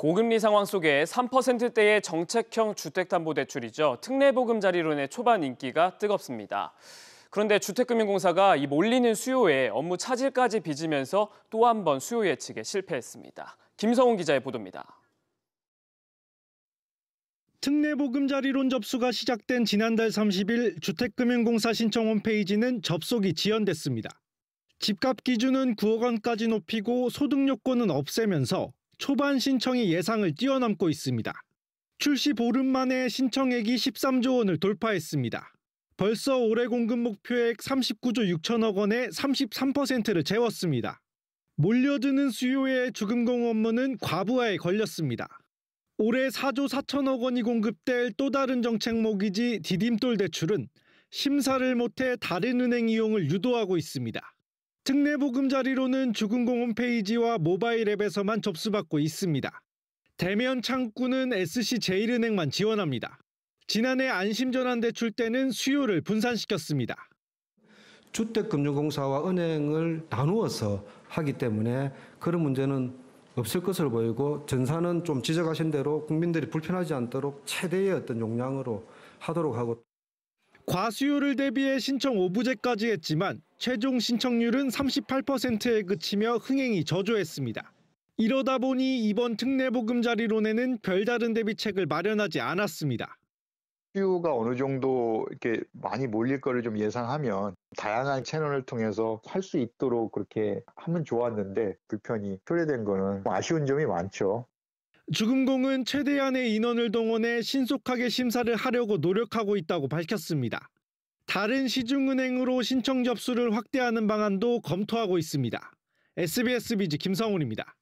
고금리 상황 속에 3%대의 정책형 주택담보대출이죠. 특례보금자리론의 초반 인기가 뜨겁습니다. 그런데 주택금융공사가 이 몰리는 수요에 업무 차질까지 빚으면서 또 한 번 수요 예측에 실패했습니다. 김성훈 기자의 보도입니다. 특례보금자리론 접수가 시작된 지난달 30일 주택금융공사 신청 홈페이지는 접속이 지연됐습니다. 집값 기준은 9억 원까지 높이고 소득요건은 없애면서 초반 신청이 예상을 뛰어넘고 있습니다. 출시 보름 만에 신청액이 13조 원을 돌파했습니다. 벌써 올해 공급 목표액 39조 6천억 원의 33%를 채웠습니다. 몰려드는 수요의 주금공 업무는 과부하에 걸렸습니다. 올해 4조 4천억 원이 공급될 또 다른 정책목이지 디딤돌 대출은 심사를 못해 다른 은행 이용을 유도하고 있습니다. 특례 보금자리로는 주근공 홈페이지와 모바일 앱에서만 접수받고 있습니다. 대면 창구는 SC제일은행만 지원합니다. 지난해 안심전환 대출 때는 수요를 분산시켰습니다. 주택금융공사와 은행을 나누어서 하기 때문에 그런 문제는 없을 것으로 보이고 전산은좀 지적하신 대로 국민들이 불편하지 않도록 최대의 어떤 용량으로 하도록 하고 과수율을 대비해 신청 오부제까지 했지만 최종 신청률은 38%에 그치며 흥행이 저조했습니다. 이러다 보니 이번 특례보금자리론에는 별다른 대비책을 마련하지 않았습니다. 수요가 어느 정도 이렇게 많이 몰릴 거를 좀 예상하면 다양한 채널을 통해서 할 수 있도록 그렇게 하면 좋았는데 불편이 초래된 거는 아쉬운 점이 많죠. 주금공은 최대한의 인원을 동원해 신속하게 심사를 하려고 노력하고 있다고 밝혔습니다. 다른 시중은행으로 신청 접수를 확대하는 방안도 검토하고 있습니다. SBS 비즈 김성훈입니다.